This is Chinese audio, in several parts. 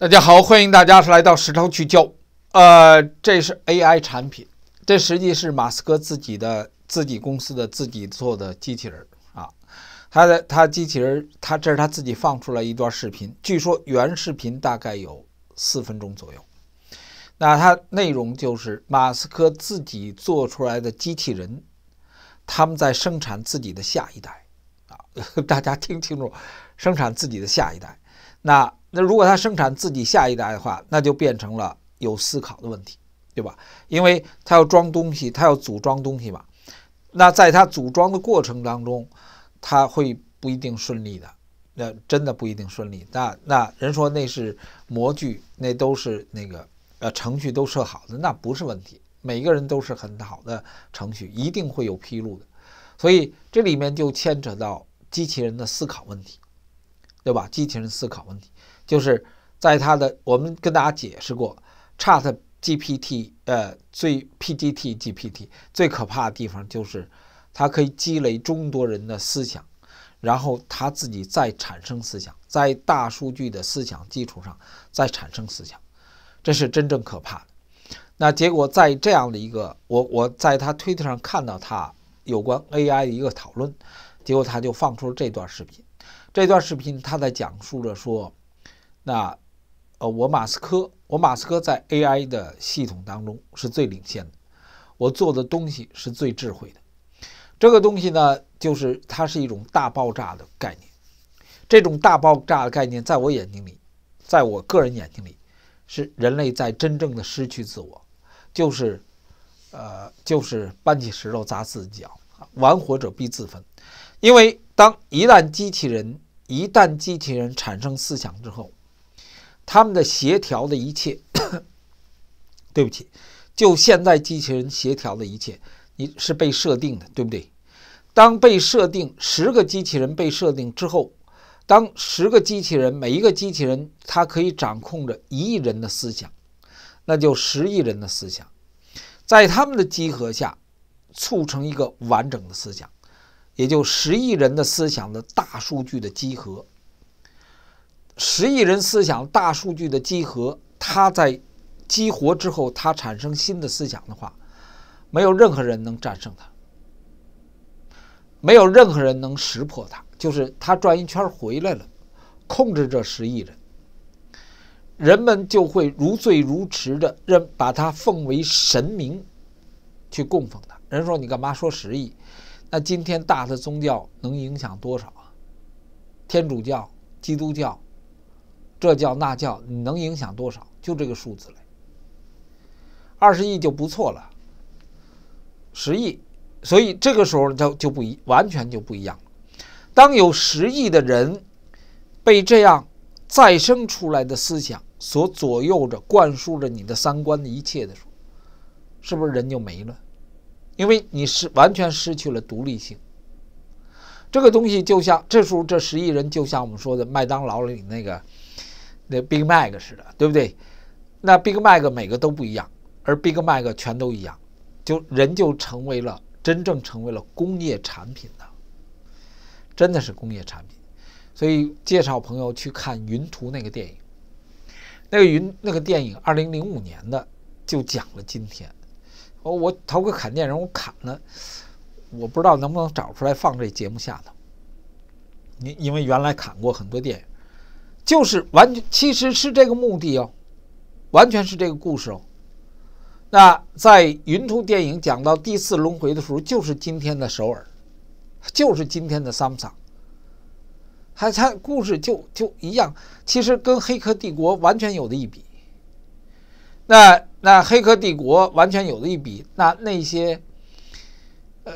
大家好，欢迎大家来到时超聚焦。呃，这是 AI 产品，这实际是马斯克自己的、自己公司的、自己做的机器人啊。他的他机器人，他这是他自己放出来一段视频，据说原视频大概有四分钟左右。那它内容就是马斯克自己做出来的机器人，他们在生产自己的下一代啊。大家听清楚，生产自己的下一代。那。那如果它生产自己下一代的话，那就变成了有思考的问题，对吧？因为它要装东西，它要组装东西嘛。那在它组装的过程当中，它会不一定顺利的，那真的不一定顺利。那那人说那是模具，那都是那个呃程序都设好的，那不是问题。每个人都是很好的程序，一定会有纰漏的。所以这里面就牵扯到机器人的思考问题，对吧？机器人思考问题。就是在他的，我们跟大家解释过，Chat GPT，呃，最 PGT GPT 最可怕的地方就是，它可以积累众多人的思想，然后它自己再产生思想，在大数据的思想基础上再产生思想，这是真正可怕的。那结果在这样的一个，我我在他推特上看到他有关 AI 的一个讨论，结果他就放出了这段视频，这段视频他在讲述着说。那，呃，我马斯克，我马斯克在 AI 的系统当中是最领先的，我做的东西是最智慧的。这个东西呢，就是它是一种大爆炸的概念。这种大爆炸的概念，在我眼睛里，在我个人眼睛里，是人类在真正的失去自我，就是，呃，就是搬起石头砸自己脚，玩火者必自焚。因为当一旦机器人一旦机器人产生思想之后，他们的协调的一切，对不起，就现在机器人协调的一切，你是被设定的，对不对？当被设定十个机器人被设定之后，当十个机器人每一个机器人它可以掌控着一亿人的思想，那就十亿人的思想，在他们的集合下促成一个完整的思想，也就十亿人的思想的大数据的集合。十亿人思想大数据的集合，它在激活之后，它产生新的思想的话，没有任何人能战胜它，没有任何人能识破它。就是它转一圈回来了，控制这十亿人，人们就会如醉如痴的认，把它奉为神明，去供奉它。人说你干嘛说十亿？那今天大的宗教能影响多少啊？天主教、基督教。这叫那叫，你能影响多少？就这个数字了，二十亿就不错了，十亿。所以这个时候就就不一，完全就不一样了。当有十亿的人被这样再生出来的思想所左右着、灌输着你的三观的一切的时候，是不是人就没了？因为你是完全失去了独立性。这个东西就像这时候这十亿人，就像我们说的麦当劳里那个。那 Big Mac 似的，对不对？那 Big Mac 每个都不一样，而 Big Mac 全都一样，就人就成为了真正成为了工业产品的，真的是工业产品。所以介绍朋友去看《云图》那个电影，那个云那个电影，二零零五年的，就讲了今天。哦，我头回砍电影，我砍了，我不知道能不能找出来放这节目下头。因因为原来砍过很多电影。就是完全，其实是这个目的哦，完全是这个故事哦。那在《云图》电影讲到第四轮回的时候，就是今天的首尔，就是今天的桑桑。还他故事就就一样，其实跟《黑客帝国》完全有的一比。那那《黑客帝国》完全有的一比，那那些，呃，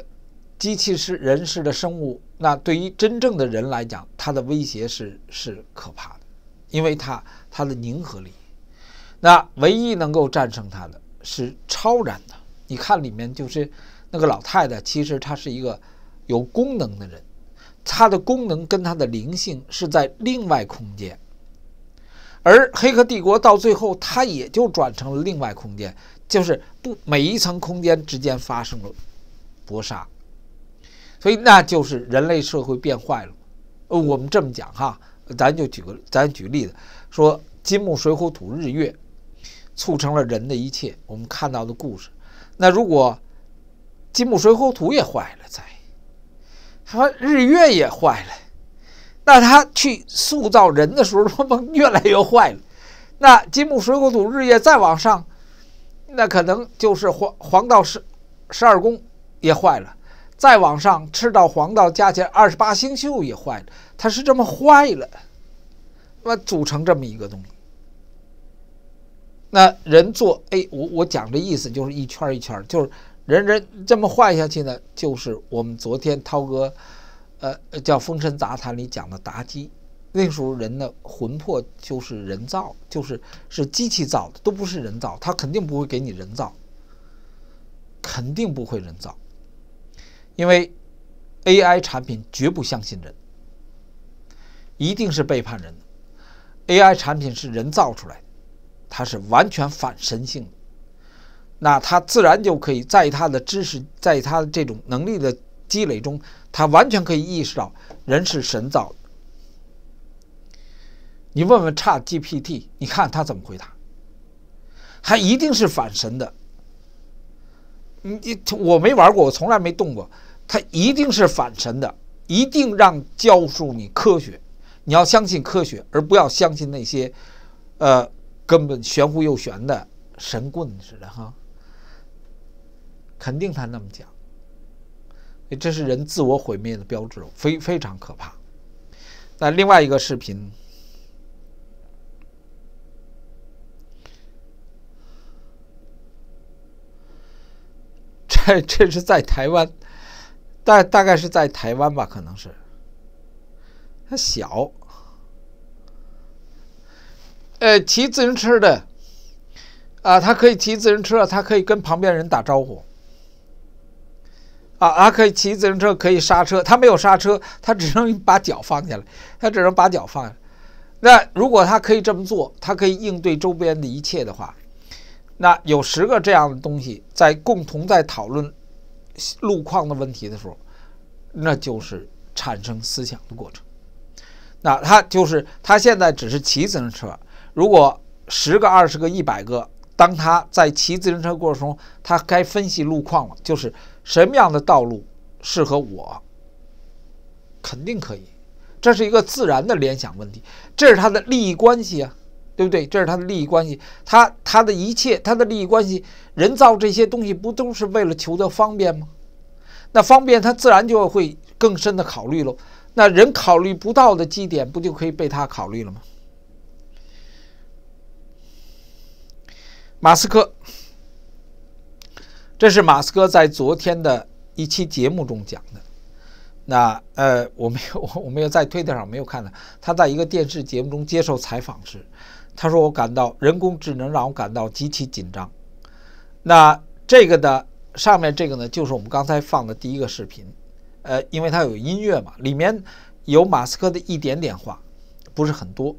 机器是人是的生物，那对于真正的人来讲，它的威胁是是可怕的。因为它它的凝合力，那唯一能够战胜它的是超然的。你看里面就是那个老太太，其实她是一个有功能的人，她的功能跟她的灵性是在另外空间。而《黑客帝国》到最后，它也就转成了另外空间，就是不每一层空间之间发生了搏杀，所以那就是人类社会变坏了。呃，我们这么讲哈。咱就举个，咱举例子，说金木水火土日月，促成了人的一切，我们看到的故事。那如果金木水火土也坏了，在，他日月也坏了，那他去塑造人的时候，他们越来越坏了。那金木水火土日月再往上，那可能就是黄黄道十十二宫也坏了。再往上，赤道、黄道，加起来二十八星宿也坏了，它是这么坏了，那组成这么一个东西。那人做，哎，我我讲这意思就是一圈一圈，就是人人这么坏下去呢，就是我们昨天涛哥，呃，叫《封神杂谈》里讲的妲己，那时候人的魂魄就是人造，就是是机器造的，都不是人造，他肯定不会给你人造，肯定不会人造。因为 AI 产品绝不相信人，一定是背叛人。AI 产品是人造出来的，它是完全反神性的。那它自然就可以在它的知识、在它的这种能力的积累中，它完全可以意识到人是神造的。你问问 ChatGPT，你看它怎么回答？它一定是反神的。你你，我没玩过，我从来没动过。他一定是反神的，一定让教书你科学，你要相信科学，而不要相信那些，呃，根本玄乎又玄的神棍似的哈。肯定他那么讲，这是人自我毁灭的标志，非非常可怕。那另外一个视频。这是在台湾，大大概是在台湾吧，可能是。他小，呃，骑自行车的，啊，他可以骑自行车，他可以跟旁边人打招呼，啊啊，可以骑自行车，可以刹车，他没有刹车，他只能把脚放下来，他只能把脚放下。那如果他可以这么做，他可以应对周边的一切的话。那有十个这样的东西在共同在讨论路况的问题的时候，那就是产生思想的过程。那他就是他现在只是骑自行车。如果十个、二十个、一百个，当他在骑自行车过程中，他该分析路况了，就是什么样的道路适合我，肯定可以。这是一个自然的联想问题，这是他的利益关系啊。对不对？这是他的利益关系，他他的一切，他的利益关系。人造这些东西不都是为了求得方便吗？那方便，他自然就会更深的考虑喽。那人考虑不到的基点，不就可以被他考虑了吗？马斯克，这是马斯克在昨天的一期节目中讲的。那呃，我没有，我没有在推特上没有看到。他在一个电视节目中接受采访时。他说：“我感到人工智能让我感到极其紧张。”那这个的上面这个呢，就是我们刚才放的第一个视频。呃，因为它有音乐嘛，里面有马斯克的一点点话，不是很多。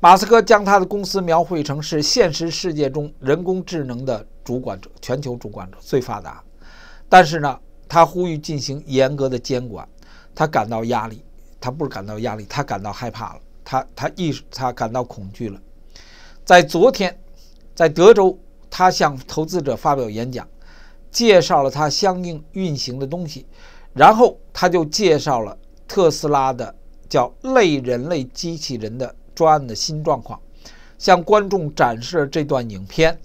马斯克将他的公司描绘成是现实世界中人工智能的主管者，全球主管者最发达。但是呢，他呼吁进行严格的监管。他感到压力，他不是感到压力，他感到害怕了。他他意识他感到恐惧了，在昨天，在德州，他向投资者发表演讲，介绍了他相应运行的东西，然后他就介绍了特斯拉的叫类人类机器人的专案的新状况，向观众展示了这段影片，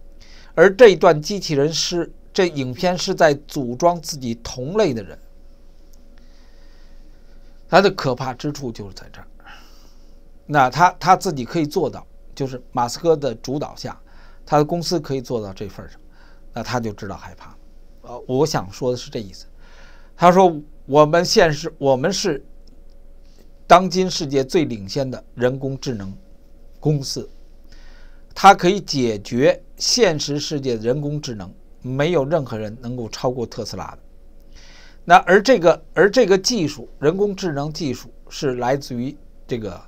而这段机器人是这影片是在组装自己同类的人，它的可怕之处就是在这儿。那他他自己可以做到，就是马斯克的主导下，他的公司可以做到这份上，那他就知道害怕了。呃，我想说的是这意思。他说我们现实，我们是当今世界最领先的人工智能公司，它可以解决现实世界的人工智能，没有任何人能够超过特斯拉的。那而这个而这个技术，人工智能技术是来自于这个。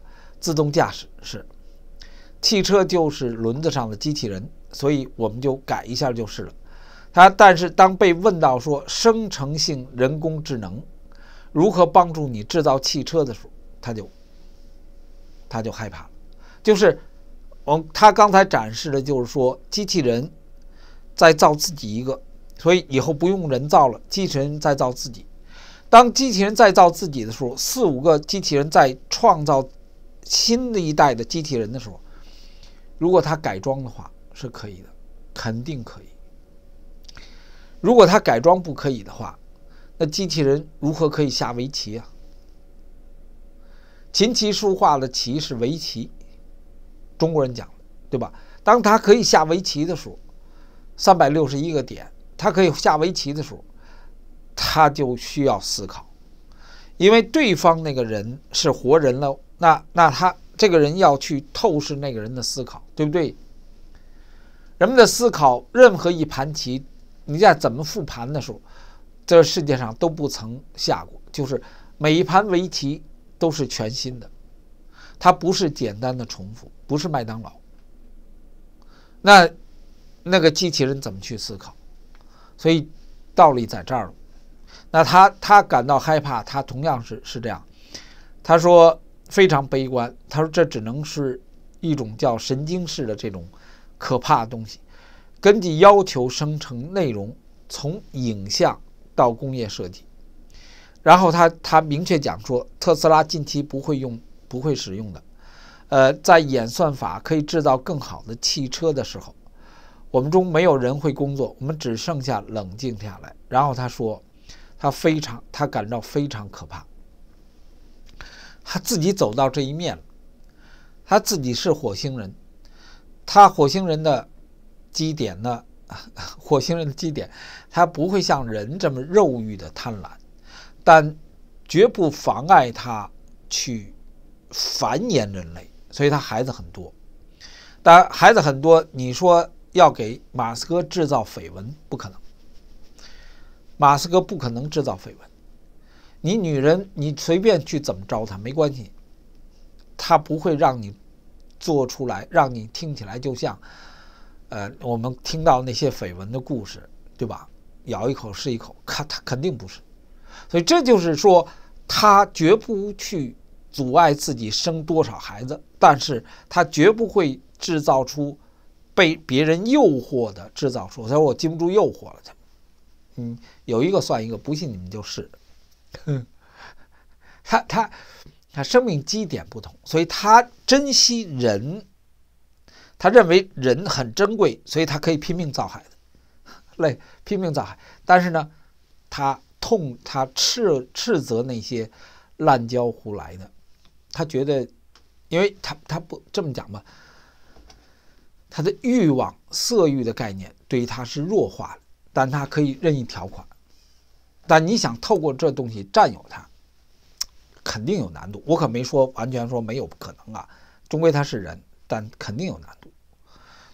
自动驾驶是汽车，就是轮子上的机器人，所以我们就改一下就是了。他但是当被问到说生成性人工智能如何帮助你制造汽车的时候，他就他就害怕了。就是我他刚才展示的就是说机器人在造自己一个，所以以后不用人造了，机器人在造自己。当机器人再造自己的时候，四五个机器人在创造。新的一代的机器人的时候，如果他改装的话是可以的，肯定可以。如果他改装不可以的话，那机器人如何可以下围棋啊？琴棋书画的棋是围棋，中国人讲的，对吧？当他可以下围棋的时候，三百六十一个点，它可以下围棋的时候，他就需要思考，因为对方那个人是活人了。那那他这个人要去透视那个人的思考，对不对？人们的思考，任何一盘棋，你在怎么复盘的时候，这世界上都不曾下过，就是每一盘围棋都是全新的，它不是简单的重复，不是麦当劳。那那个机器人怎么去思考？所以道理在这儿了。那他他感到害怕，他同样是是这样，他说。非常悲观，他说这只能是一种叫神经式的这种可怕的东西。根据要求生成内容，从影像到工业设计。然后他他明确讲说，特斯拉近期不会用不会使用的。呃，在演算法可以制造更好的汽车的时候，我们中没有人会工作，我们只剩下冷静下来。然后他说，他非常他感到非常可怕。他自己走到这一面了，他自己是火星人，他火星人的基点呢？火星人的基点，他不会像人这么肉欲的贪婪，但绝不妨碍他去繁衍人类，所以他孩子很多。但孩子很多，你说要给马斯克制造绯闻不可能，马斯克不可能制造绯闻。你女人，你随便去怎么招她没关系，她不会让你做出来，让你听起来就像，呃，我们听到那些绯闻的故事，对吧？咬一口是一口，她她肯定不是。所以这就是说，她绝不去阻碍自己生多少孩子，但是她绝不会制造出被别人诱惑的，制造出她说我禁不住诱惑了去。嗯，有一个算一个，不信你们就是。他他他生命基点不同，所以他珍惜人，他认为人很珍贵，所以他可以拼命造海子，累拼命造海。但是呢，他痛他斥斥责那些滥交胡来的，他觉得，因为他他不这么讲吧，他的欲望色欲的概念对于他是弱化了，但他可以任意条款。但你想透过这东西占有它，肯定有难度。我可没说完全说没有可能啊，终归他是人，但肯定有难度。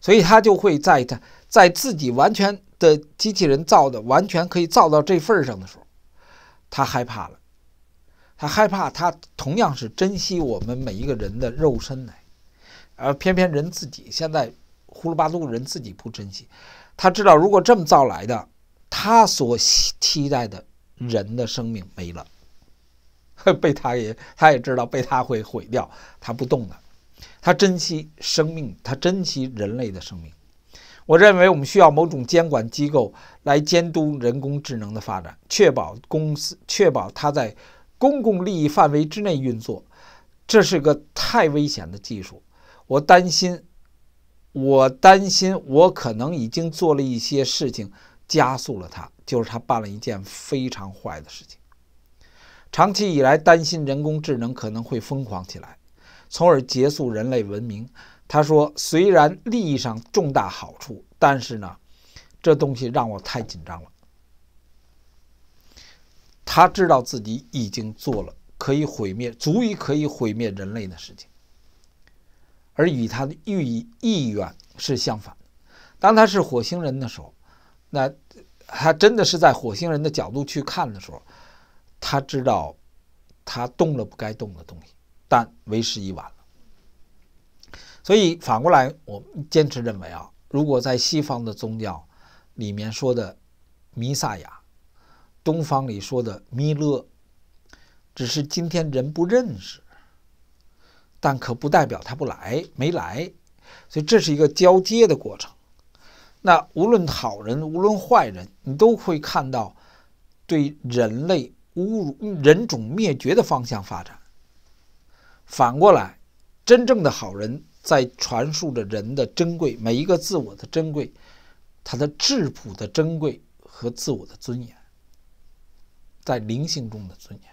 所以他就会在他在自己完全的机器人造的完全可以造到这份上的时候，他害怕了。他害怕，他同样是珍惜我们每一个人的肉身来，而偏偏人自己现在呼噜巴噜，人自己不珍惜。他知道，如果这么造来的。他所期待的人的生命没了，被他也他也知道被他会毁掉，他不动了，他珍惜生命，他珍惜人类的生命。我认为我们需要某种监管机构来监督人工智能的发展，确保公司确保它在公共利益范围之内运作。这是个太危险的技术，我担心，我担心，我可能已经做了一些事情。加速了他，就是他办了一件非常坏的事情。长期以来，担心人工智能可能会疯狂起来，从而结束人类文明。他说：“虽然利益上重大好处，但是呢，这东西让我太紧张了。”他知道自己已经做了可以毁灭、足以可以毁灭人类的事情，而与他的意意愿是相反当他是火星人的时候。那他真的是在火星人的角度去看的时候，他知道他动了不该动的东西，但为时已晚了。所以反过来，我坚持认为啊，如果在西方的宗教里面说的弥撒亚，东方里说的弥勒，只是今天人不认识，但可不代表他不来没来，所以这是一个交接的过程。那无论好人，无论坏人，你都会看到对人类侮辱、人种灭绝的方向发展。反过来，真正的好人在传述着人的珍贵，每一个自我的珍贵，他的质朴的珍贵和自我的尊严，在灵性中的尊严。